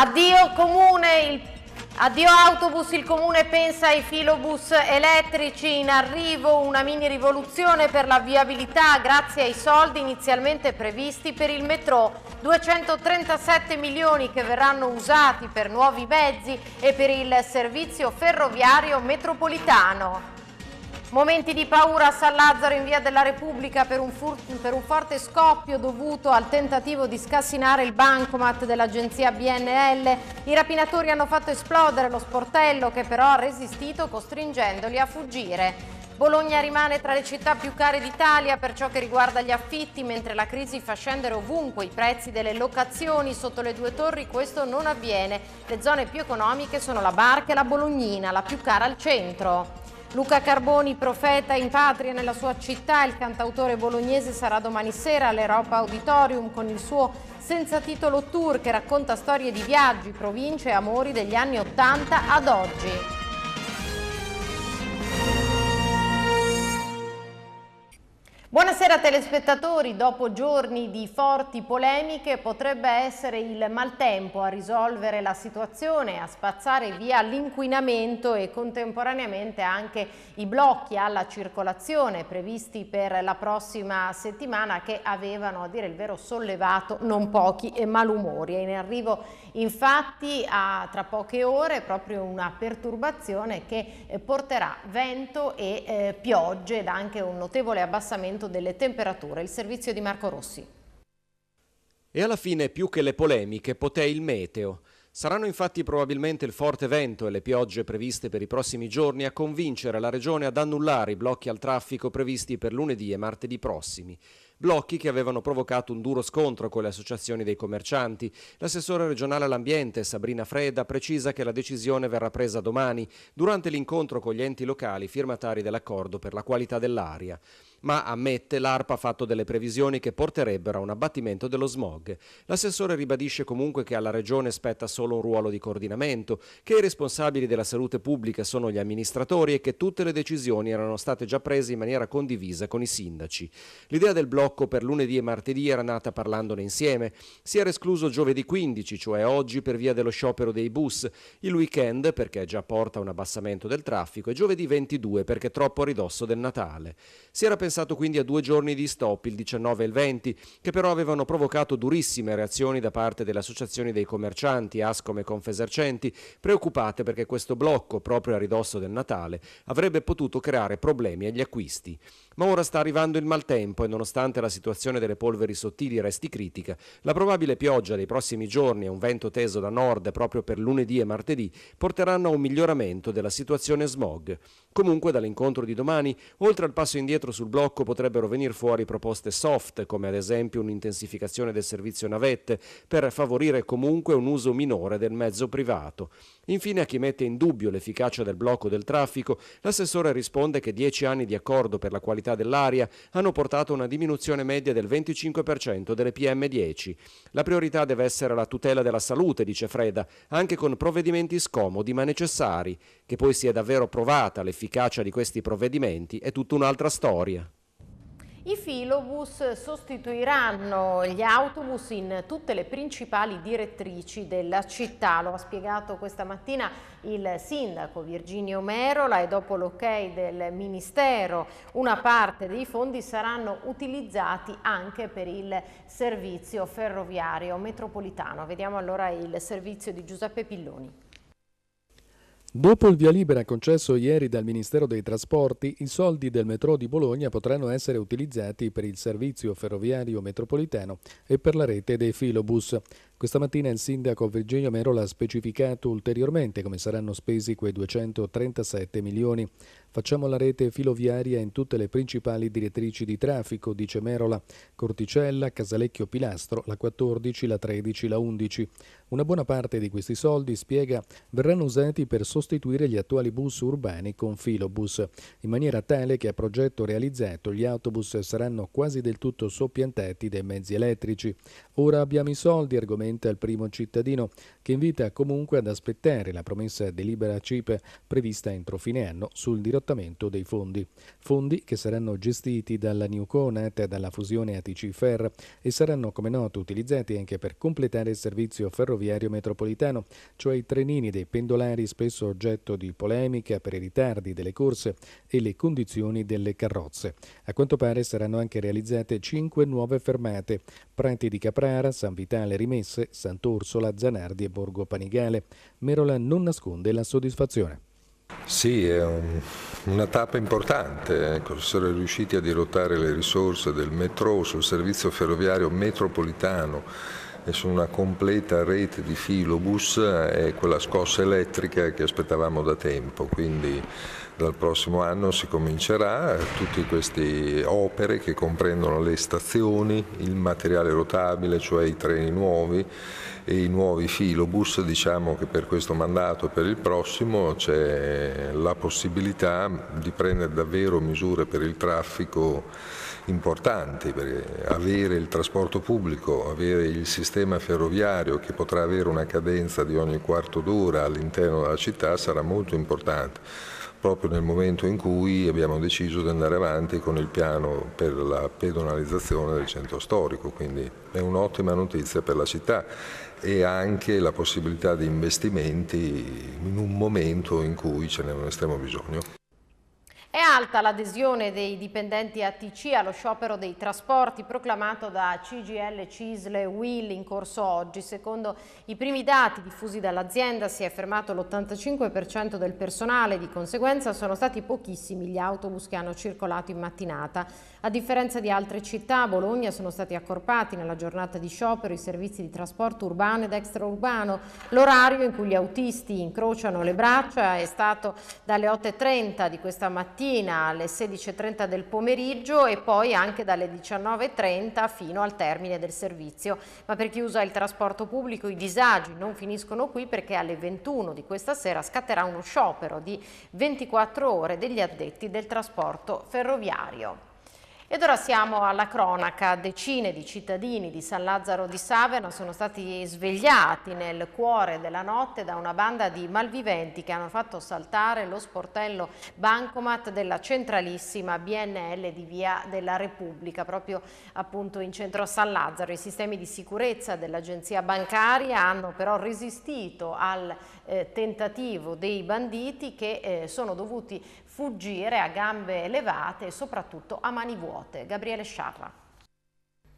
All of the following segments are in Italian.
Addio comune, il... addio autobus, il comune pensa ai filobus elettrici in arrivo, una mini rivoluzione per la viabilità grazie ai soldi inizialmente previsti per il metro. 237 milioni che verranno usati per nuovi mezzi e per il servizio ferroviario metropolitano. Momenti di paura a San Lazzaro in via della Repubblica per un, per un, forte scoppio dovuto al tentativo di scassinare il bancomat dell'agenzia BNL. I rapinatori hanno fatto esplodere lo sportello che però ha resistito costringendoli a fuggire. Bologna rimane tra le città più care d'Italia per ciò che riguarda gli affitti, mentre la crisi fa scendere ovunque i prezzi delle locazioni. Sotto le due torri questo non avviene. Le zone più economiche sono la Barca e la Bolognina, la più cara al centro. Luca Carboni, profeta in patria nella sua città, il cantautore bolognese sarà domani sera all'Europa Auditorium con il suo senza titolo tour che racconta storie di viaggi, province e amori degli anni 80 ad oggi. Buonasera telespettatori, dopo giorni di forti polemiche potrebbe essere il maltempo a risolvere la situazione, a spazzare via l'inquinamento e contemporaneamente anche i blocchi alla circolazione previsti per la prossima settimana che avevano a dire il vero sollevato non pochi malumori. È in arrivo Infatti ha tra poche ore proprio una perturbazione che eh, porterà vento e eh, piogge ed anche un notevole abbassamento delle temperature. Il servizio di Marco Rossi. E alla fine più che le polemiche poté il meteo. Saranno infatti probabilmente il forte vento e le piogge previste per i prossimi giorni a convincere la Regione ad annullare i blocchi al traffico previsti per lunedì e martedì prossimi blocchi che avevano provocato un duro scontro con le associazioni dei commercianti. L'assessore regionale all'ambiente, Sabrina Freda, precisa che la decisione verrà presa domani, durante l'incontro con gli enti locali firmatari dell'accordo per la qualità dell'aria ma ammette l'ARPA ha fatto delle previsioni che porterebbero a un abbattimento dello smog. L'assessore ribadisce comunque che alla Regione spetta solo un ruolo di coordinamento, che i responsabili della salute pubblica sono gli amministratori e che tutte le decisioni erano state già prese in maniera condivisa con i sindaci. L'idea del blocco per lunedì e martedì era nata parlandone insieme. Si era escluso giovedì 15, cioè oggi, per via dello sciopero dei bus, il weekend perché già porta un abbassamento del traffico e giovedì 22 perché troppo a ridosso del Natale. Si era pensato pensato quindi a due giorni di stop, il 19 e il 20, che però avevano provocato durissime reazioni da parte delle associazioni dei commercianti, Ascom e Confesercenti, preoccupate perché questo blocco, proprio a ridosso del Natale, avrebbe potuto creare problemi agli acquisti ma ora sta arrivando il maltempo e nonostante la situazione delle polveri sottili resti critica, la probabile pioggia dei prossimi giorni e un vento teso da nord proprio per lunedì e martedì porteranno a un miglioramento della situazione smog. Comunque dall'incontro di domani, oltre al passo indietro sul blocco potrebbero venire fuori proposte soft, come ad esempio un'intensificazione del servizio navette, per favorire comunque un uso minore del mezzo privato. Infine a chi mette in dubbio l'efficacia del blocco del traffico, l'assessore risponde che dieci anni di accordo per la qualità dell'aria hanno portato a una diminuzione media del 25% delle PM10. La priorità deve essere la tutela della salute, dice Freda, anche con provvedimenti scomodi ma necessari. Che poi sia davvero provata l'efficacia di questi provvedimenti è tutta un'altra storia. I filobus sostituiranno gli autobus in tutte le principali direttrici della città, lo ha spiegato questa mattina il sindaco Virginio Merola e dopo l'ok del Ministero una parte dei fondi saranno utilizzati anche per il servizio ferroviario metropolitano. Vediamo allora il servizio di Giuseppe Pilloni. Dopo il via libera concesso ieri dal Ministero dei Trasporti, i soldi del metro di Bologna potranno essere utilizzati per il servizio ferroviario metropolitano e per la rete dei filobus. Questa mattina il sindaco Virginio Merola ha specificato ulteriormente come saranno spesi quei 237 milioni. Facciamo la rete filoviaria in tutte le principali direttrici di traffico, dice Merola, Corticella, Casalecchio Pilastro, la 14, la 13, la 11. Una buona parte di questi soldi, spiega, verranno usati per sostituire gli attuali bus urbani con filobus, in maniera tale che a progetto realizzato gli autobus saranno quasi del tutto soppiantati dai mezzi elettrici. Ora abbiamo i soldi, argomento direttamente al primo cittadino, che invita comunque ad aspettare la promessa delibera CIPE prevista entro fine anno sul dirottamento dei fondi. Fondi che saranno gestiti dalla Newco nata dalla fusione ATC Fer e saranno come noto utilizzati anche per completare il servizio ferroviario metropolitano, cioè i trenini dei pendolari spesso oggetto di polemica per i ritardi delle corse e le condizioni delle carrozze. A quanto pare saranno anche realizzate cinque nuove fermate, Prati di Caprara, San Vitale Rimessa, Sasse, Sant'Orsola, Zanardi e Borgo Panigale. Merola non nasconde la soddisfazione. Sì, è un, una tappa importante, ecco, sono riusciti a dirottare le risorse del metro sul servizio ferroviario metropolitano e su una completa rete di filobus è quella scossa elettrica che aspettavamo da tempo, quindi dal prossimo anno si comincerà tutte queste opere che comprendono le stazioni, il materiale rotabile, cioè i treni nuovi e i nuovi filobus, diciamo che per questo mandato e per il prossimo c'è la possibilità di prendere davvero misure per il traffico importanti, perché avere il trasporto pubblico, avere il sistema ferroviario che potrà avere una cadenza di ogni quarto d'ora all'interno della città sarà molto importante, proprio nel momento in cui abbiamo deciso di andare avanti con il piano per la pedonalizzazione del centro storico, quindi è un'ottima notizia per la città e anche la possibilità di investimenti in un momento in cui ce n'è un estremo bisogno alta l'adesione dei dipendenti ATC allo sciopero dei trasporti proclamato da CGL Cisle Will in corso oggi. Secondo i primi dati diffusi dall'azienda si è fermato l'85% del personale, di conseguenza sono stati pochissimi gli autobus che hanno circolato in mattinata. A differenza di altre città, a Bologna sono stati accorpati nella giornata di sciopero i servizi di trasporto urbano ed extraurbano. L'orario in cui gli autisti incrociano le braccia è stato dalle 8.30 di questa mattina alle 16.30 del pomeriggio e poi anche dalle 19.30 fino al termine del servizio. Ma per chi usa il trasporto pubblico i disagi non finiscono qui perché alle 21 di questa sera scatterà uno sciopero di 24 ore degli addetti del trasporto ferroviario. Ed ora siamo alla cronaca. Decine di cittadini di San Lazzaro di Saveno sono stati svegliati nel cuore della notte da una banda di malviventi che hanno fatto saltare lo sportello bancomat della centralissima BNL di Via della Repubblica, proprio appunto in centro a San Lazzaro. I sistemi di sicurezza dell'agenzia bancaria hanno però resistito al eh, tentativo dei banditi che eh, sono dovuti fuggire a gambe levate e soprattutto a mani vuote. Gabriele Sciarra.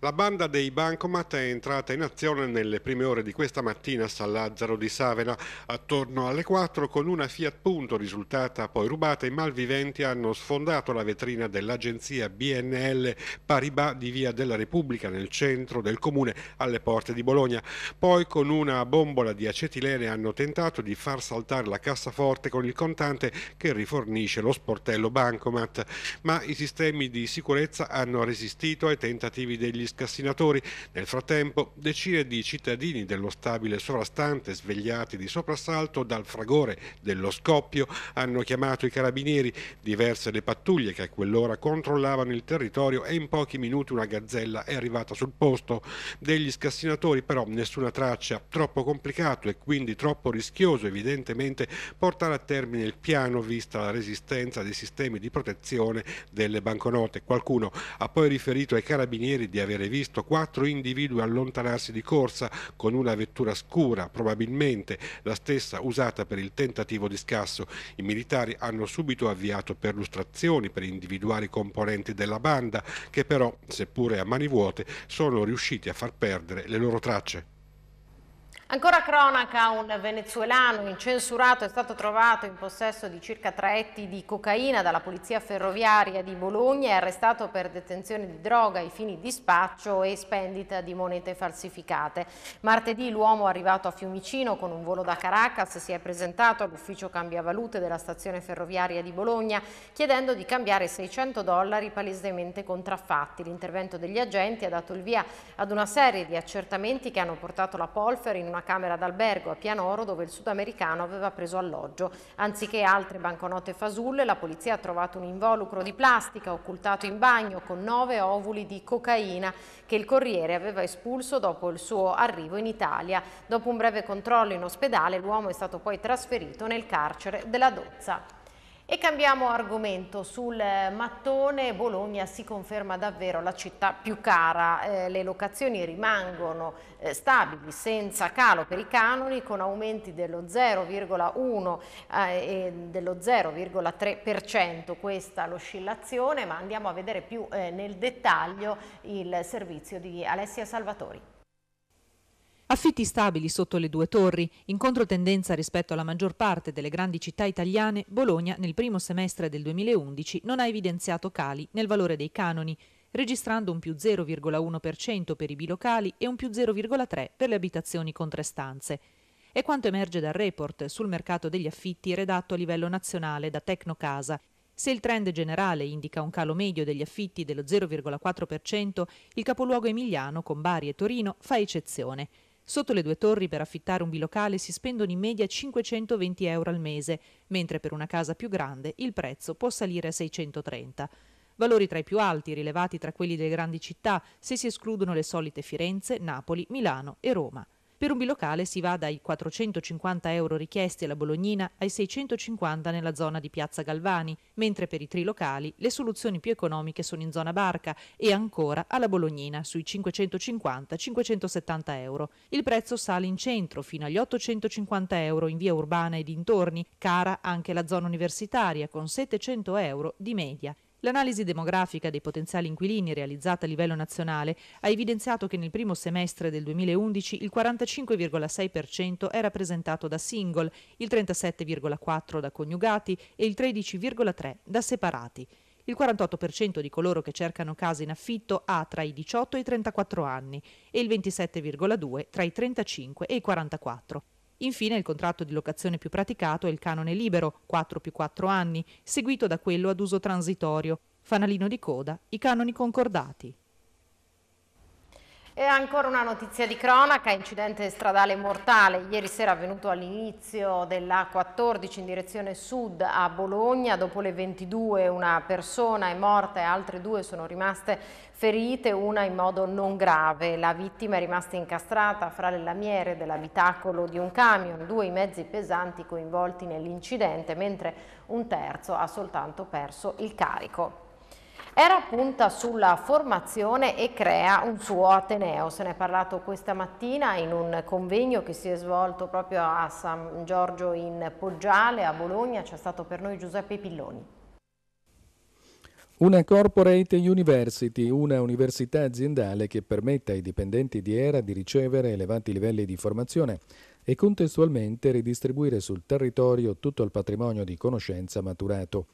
La banda dei Bancomat è entrata in azione nelle prime ore di questa mattina a San Lazzaro di Savena. Attorno alle 4 con una Fiat Punto risultata poi rubata i malviventi hanno sfondato la vetrina dell'agenzia BNL Paribas di Via della Repubblica nel centro del comune alle porte di Bologna. Poi con una bombola di acetilene hanno tentato di far saltare la cassaforte con il contante che rifornisce lo sportello Bancomat. Ma i sistemi di sicurezza hanno resistito ai tentativi degli scassinatori. Nel frattempo, decine di cittadini dello stabile sovrastante, svegliati di soprassalto dal fragore dello scoppio, hanno chiamato i carabinieri, diverse le pattuglie che a quell'ora controllavano il territorio e in pochi minuti una gazzella è arrivata sul posto. Degli scassinatori però nessuna traccia, troppo complicato e quindi troppo rischioso evidentemente portare a termine il piano vista la resistenza dei sistemi di protezione delle banconote. Qualcuno ha poi riferito ai carabinieri di aver carcere visto quattro individui allontanarsi di corsa con una vettura scura, probabilmente la stessa usata per il tentativo di scasso. I militari hanno subito avviato perlustrazioni per individuare i componenti della banda che però, seppure a mani vuote, sono riusciti a far perdere le loro tracce. Ancora cronaca, un venezuelano incensurato è stato trovato in possesso di circa 3 etti di cocaina dalla polizia ferroviaria di Bologna e arrestato per detenzione di droga ai fini di spaccio e spendita di monete falsificate. Martedì l'uomo arrivato a Fiumicino con un volo da Caracas si è presentato all'ufficio cambiavalute della stazione ferroviaria di Bologna chiedendo di cambiare 600 dollari palesemente contraffatti. L'intervento degli agenti ha dato il via ad una serie di accertamenti che hanno portato la Polfer in una una camera d'albergo a Pianoro dove il sudamericano aveva preso alloggio. Anziché altre banconote fasulle, la polizia ha trovato un involucro di plastica occultato in bagno con nove ovuli di cocaina che il corriere aveva espulso dopo il suo arrivo in Italia. Dopo un breve controllo in ospedale, l'uomo è stato poi trasferito nel carcere della Dozza. E cambiamo argomento, sul eh, mattone Bologna si conferma davvero la città più cara, eh, le locazioni rimangono eh, stabili senza calo per i canoni con aumenti dello 0,1 eh, e dello 0,3%, questa l'oscillazione ma andiamo a vedere più eh, nel dettaglio il servizio di Alessia Salvatori. Affitti stabili sotto le due torri, in controtendenza rispetto alla maggior parte delle grandi città italiane, Bologna nel primo semestre del 2011 non ha evidenziato cali nel valore dei canoni, registrando un più 0,1% per i bilocali e un più 0,3% per le abitazioni con tre stanze. È quanto emerge dal report sul mercato degli affitti redatto a livello nazionale da Tecnocasa, se il trend generale indica un calo medio degli affitti dello 0,4%, il capoluogo emiliano con Bari e Torino fa eccezione. Sotto le due torri per affittare un bilocale si spendono in media 520 euro al mese, mentre per una casa più grande il prezzo può salire a 630. Valori tra i più alti rilevati tra quelli delle grandi città, se si escludono le solite Firenze, Napoli, Milano e Roma. Per un bilocale si va dai 450 euro richiesti alla Bolognina ai 650 nella zona di Piazza Galvani, mentre per i trilocali le soluzioni più economiche sono in zona barca e ancora alla Bolognina sui 550-570 euro. Il prezzo sale in centro fino agli 850 euro in via urbana e dintorni, cara anche la zona universitaria con 700 euro di media. L'analisi demografica dei potenziali inquilini realizzata a livello nazionale ha evidenziato che nel primo semestre del 2011 il 45,6% è rappresentato da single, il 37,4% da coniugati e il 13,3% da separati. Il 48% di coloro che cercano casa in affitto ha tra i 18 e i 34 anni e il 27,2% tra i 35 e i 44. Infine il contratto di locazione più praticato è il canone libero, 4 più 4 anni, seguito da quello ad uso transitorio, fanalino di coda, i canoni concordati. E ancora una notizia di cronaca, incidente stradale mortale ieri sera avvenuto all'inizio della 14 in direzione sud a Bologna, dopo le 22 una persona è morta e altre due sono rimaste ferite, una in modo non grave. La vittima è rimasta incastrata fra le lamiere dell'abitacolo di un camion, due i mezzi pesanti coinvolti nell'incidente, mentre un terzo ha soltanto perso il carico. Era punta sulla formazione e crea un suo ateneo, se ne è parlato questa mattina in un convegno che si è svolto proprio a San Giorgio in Poggiale a Bologna, c'è stato per noi Giuseppe Pilloni. Una corporate university, una università aziendale che permette ai dipendenti di ERA di ricevere elevati livelli di formazione e contestualmente ridistribuire sul territorio tutto il patrimonio di conoscenza maturato.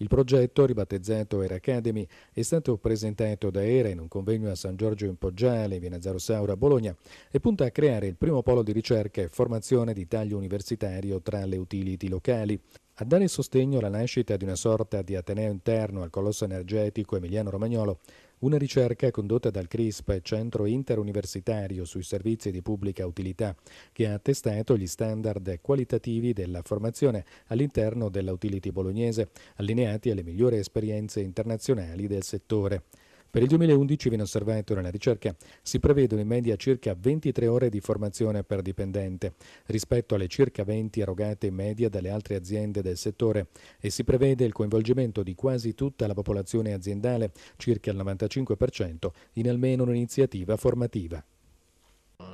Il progetto, ribattezzato Air Academy, è stato presentato da ERA in un convegno a San Giorgio in Poggiale, in Via Saura, a Bologna, e punta a creare il primo polo di ricerca e formazione di taglio universitario tra le utility locali. A dare sostegno alla nascita di una sorta di Ateneo interno al colosso energetico Emiliano-Romagnolo, una ricerca condotta dal CRISP, Centro Interuniversitario sui Servizi di Pubblica Utilità, che ha attestato gli standard qualitativi della formazione all'interno della bolognese, allineati alle migliori esperienze internazionali del settore. Per il 2011 viene osservato nella ricerca si prevedono in media circa 23 ore di formazione per dipendente rispetto alle circa 20 erogate in media dalle altre aziende del settore e si prevede il coinvolgimento di quasi tutta la popolazione aziendale, circa il 95%, in almeno un'iniziativa formativa.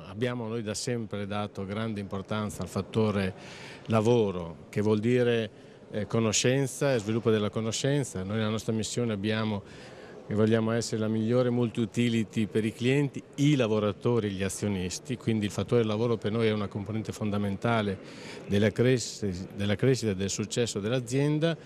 Abbiamo noi da sempre dato grande importanza al fattore lavoro, che vuol dire eh, conoscenza e sviluppo della conoscenza. Noi nella nostra missione abbiamo e vogliamo essere la migliore multi-utility per i clienti, i lavoratori, gli azionisti, quindi il fattore lavoro per noi è una componente fondamentale della crescita, della crescita e del successo dell'azienda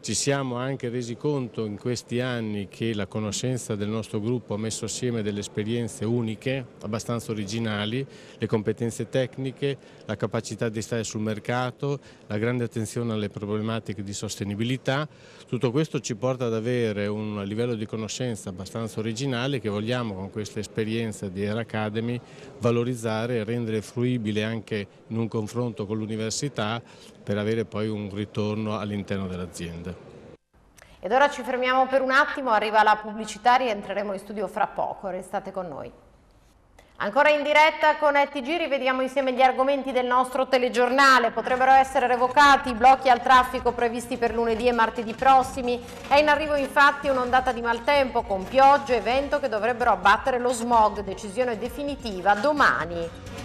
ci siamo anche resi conto in questi anni che la conoscenza del nostro gruppo ha messo assieme delle esperienze uniche, abbastanza originali, le competenze tecniche, la capacità di stare sul mercato, la grande attenzione alle problematiche di sostenibilità. Tutto questo ci porta ad avere un livello di conoscenza abbastanza originale che vogliamo con questa esperienza di Air Academy valorizzare e rendere fruibile anche in un confronto con l'università per avere poi un ritorno all'interno dell'azienda. Ed ora ci fermiamo per un attimo, arriva la pubblicità, rientreremo in studio fra poco, restate con noi. Ancora in diretta con ETG rivediamo insieme gli argomenti del nostro telegiornale. Potrebbero essere revocati i blocchi al traffico previsti per lunedì e martedì prossimi. È in arrivo infatti un'ondata di maltempo con piogge e vento che dovrebbero abbattere lo smog. Decisione definitiva domani.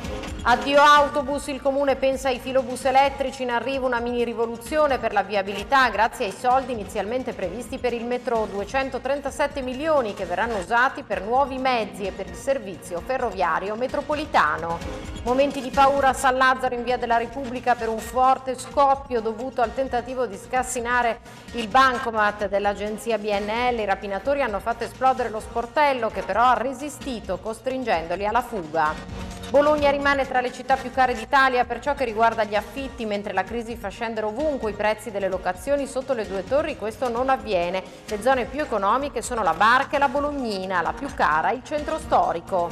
Addio autobus, il comune pensa ai filobus elettrici, in arrivo una mini rivoluzione per la viabilità grazie ai soldi inizialmente previsti per il metro, 237 milioni che verranno usati per nuovi mezzi e per il servizio ferroviario metropolitano. Momenti di paura a San Lazzaro in via della Repubblica per un forte scoppio dovuto al tentativo di scassinare il bancomat dell'agenzia BNL. I rapinatori hanno fatto esplodere lo sportello che però ha resistito costringendoli alla fuga. Bologna rimane tra le città più care d'Italia per ciò che riguarda gli affitti, mentre la crisi fa scendere ovunque i prezzi delle locazioni sotto le due torri, questo non avviene. Le zone più economiche sono la Barca e la Bolognina, la più cara il centro storico.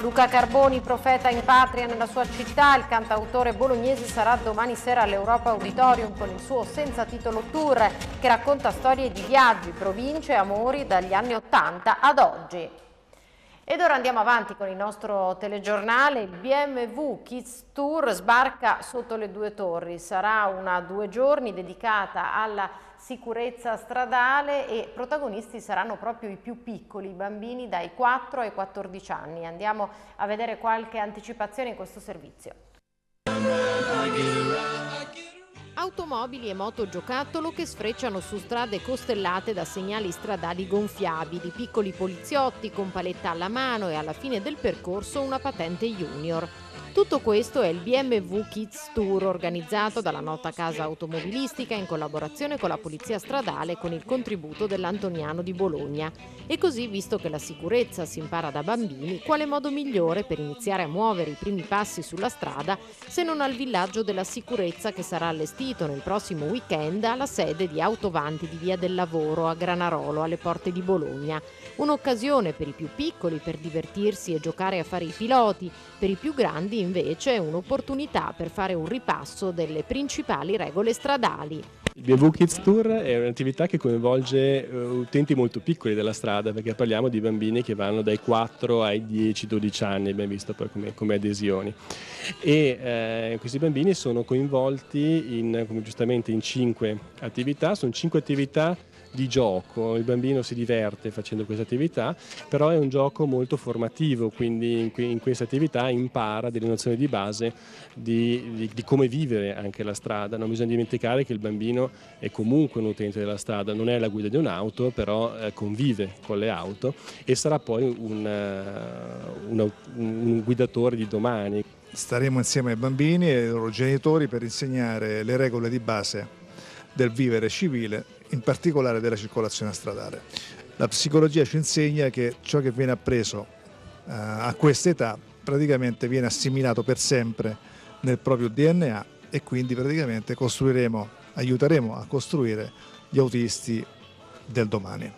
Luca Carboni, profeta in patria nella sua città, il cantautore bolognese sarà domani sera all'Europa Auditorium con il suo Senza titolo tour che racconta storie di viaggi, province e amori dagli anni 80 ad oggi. Ed ora andiamo avanti con il nostro telegiornale. Il BMW Kids Tour sbarca sotto le due torri. Sarà una due giorni dedicata alla sicurezza stradale e protagonisti saranno proprio i più piccoli, i bambini dai 4 ai 14 anni. Andiamo a vedere qualche anticipazione in questo servizio automobili e moto giocattolo che sfrecciano su strade costellate da segnali stradali gonfiabili, piccoli poliziotti con paletta alla mano e alla fine del percorso una patente junior. Tutto questo è il BMW Kids Tour organizzato dalla nota casa automobilistica in collaborazione con la Polizia Stradale e con il contributo dell'Antoniano di Bologna. E così, visto che la sicurezza si impara da bambini, quale modo migliore per iniziare a muovere i primi passi sulla strada se non al villaggio della sicurezza che sarà allestito nel prossimo weekend alla sede di Autovanti di Via del Lavoro a Granarolo alle porte di Bologna. Un'occasione per i più piccoli per divertirsi e giocare a fare i piloti, per i più grandi invece è un'opportunità per fare un ripasso delle principali regole stradali. Il BMW Kids Tour è un'attività che coinvolge eh, utenti molto piccoli della strada perché parliamo di bambini che vanno dai 4 ai 10-12 anni, abbiamo visto poi come, come adesioni e eh, questi bambini sono coinvolti in, giustamente in 5 attività, sono 5 attività di gioco, il bambino si diverte facendo questa attività, però è un gioco molto formativo, quindi in, questa attività impara delle nozioni di base di, di, di come vivere anche la strada. Non bisogna dimenticare che il bambino è comunque un utente della strada, non è la guida di un'auto, però eh, convive con le auto e sarà poi un, eh, un, un guidatore di domani. Staremo insieme ai bambini e ai loro genitori per insegnare le regole di base del vivere civile in particolare della circolazione stradale. La psicologia ci insegna che ciò che viene appreso eh, a questa età praticamente viene assimilato per sempre nel proprio DNA e quindi praticamente costruiremo, aiuteremo a costruire gli autisti del domani.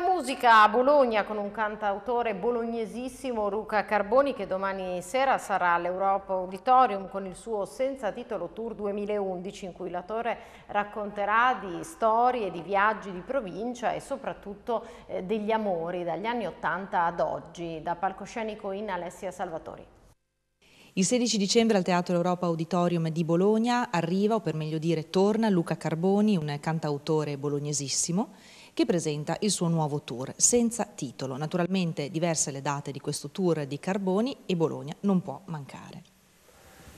La musica a Bologna con un cantautore bolognesissimo, Luca Carboni, che domani sera sarà all'Europa Auditorium con il suo Senza Titolo Tour 2011, in cui l'attore racconterà di storie, di viaggi di provincia e soprattutto eh, degli amori dagli anni 80 ad oggi. Da palcoscenico in Alessia Salvatori. Il 16 dicembre al Teatro Europa Auditorium di Bologna arriva, o per meglio dire torna, Luca Carboni, un cantautore bolognesissimo che presenta il suo nuovo tour, senza titolo. Naturalmente diverse le date di questo tour di Carboni e Bologna non può mancare.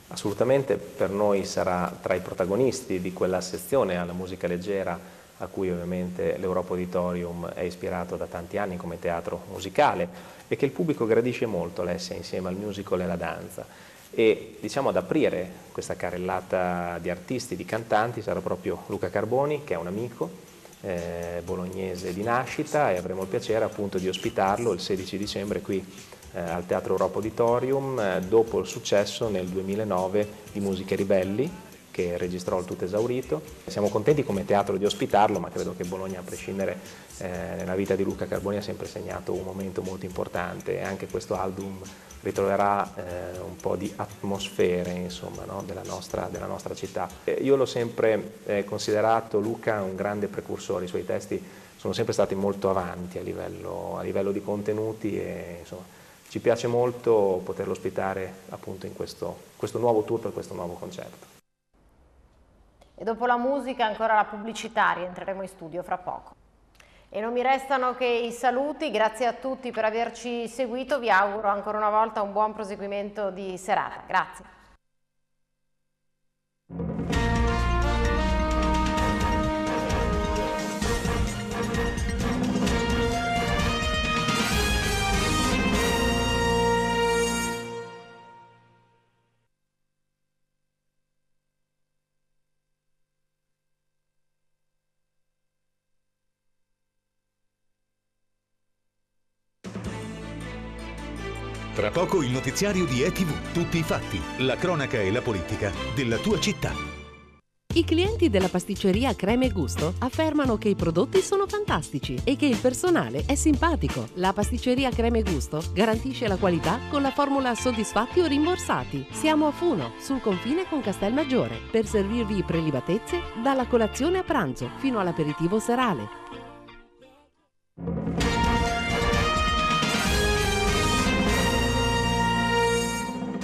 Assolutamente, per noi sarà tra i protagonisti di quella sezione alla musica leggera a cui ovviamente l'Europa Auditorium è ispirato da tanti anni come teatro musicale e che il pubblico gradisce molto, Alessia, insieme al musical e alla danza. E diciamo ad aprire questa carrellata di artisti, di cantanti, sarà proprio Luca Carboni, che è un amico, eh, bolognese di nascita e avremo il piacere appunto di ospitarlo il 16 dicembre qui eh, al Teatro Europa Auditorium eh, dopo il successo nel 2009 di Musiche Ribelli che registrò il tutto esaurito. Siamo contenti come teatro di ospitarlo, ma credo che Bologna, a prescindere eh, nella vita di Luca Carboni, ha sempre segnato un momento molto importante e anche questo album ritroverà eh, un po' di atmosfere insomma, no? della, nostra, della, nostra, città. io l'ho sempre eh, considerato Luca un grande precursore, i suoi testi sono sempre stati molto avanti a livello, a livello di contenuti e insomma, ci piace molto poterlo ospitare appunto in questo, questo nuovo tour per questo nuovo concerto. E dopo la musica ancora la pubblicità, rientreremo in studio fra poco. E non mi restano che i saluti, grazie a tutti per averci seguito, vi auguro ancora una volta un buon proseguimento di serata. Grazie. Tra poco il notiziario di ETV, tutti i fatti, la cronaca e la politica della tua città. I clienti della pasticceria Creme e Gusto affermano che i prodotti sono fantastici e che il personale è simpatico. La pasticceria Creme e Gusto garantisce la qualità con la formula soddisfatti o rimborsati. Siamo a Funo, sul confine con Castelmaggiore, per servirvi prelibatezze dalla colazione a pranzo fino all'aperitivo serale.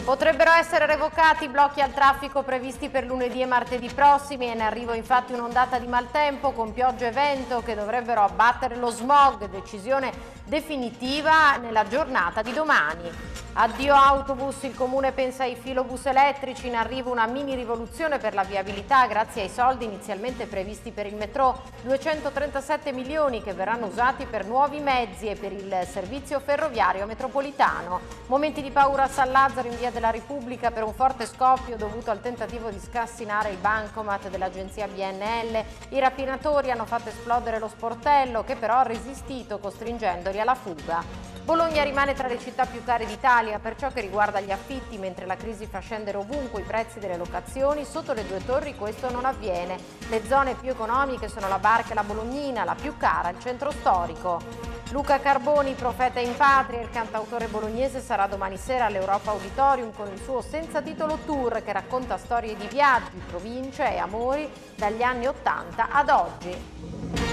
Potrebbero essere revocati i blocchi al traffico previsti per lunedì e martedì prossimi, e in arrivo infatti un'ondata di maltempo con pioggia e vento che dovrebbero abbattere lo smog, decisione definitiva nella giornata di domani. Addio autobus, il comune pensa ai filobus elettrici, in arrivo una mini rivoluzione per la viabilità grazie ai soldi inizialmente previsti per il metro, 237 milioni che verranno usati per nuovi mezzi e per il servizio ferroviario metropolitano. Momenti di paura a San Lazzaro in via della Repubblica per un forte scoppio dovuto al tentativo di scassinare il bancomat dell'agenzia BNL. I rapinatori hanno fatto esplodere lo sportello che però ha resistito costringendo lavoratori alla fuga. Bologna rimane tra le città più care d'Italia per ciò che riguarda gli affitti, mentre la crisi fa scendere ovunque i prezzi delle locazioni, sotto le due torri questo non avviene. Le zone più economiche sono la Barca e la Bolognina, la più cara, il centro storico. Luca Carboni, profeta in patria, il cantautore bolognese sarà domani sera all'Europa Auditorium con il suo senza titolo tour che racconta storie di viaggi, province e amori dagli anni 80 ad oggi.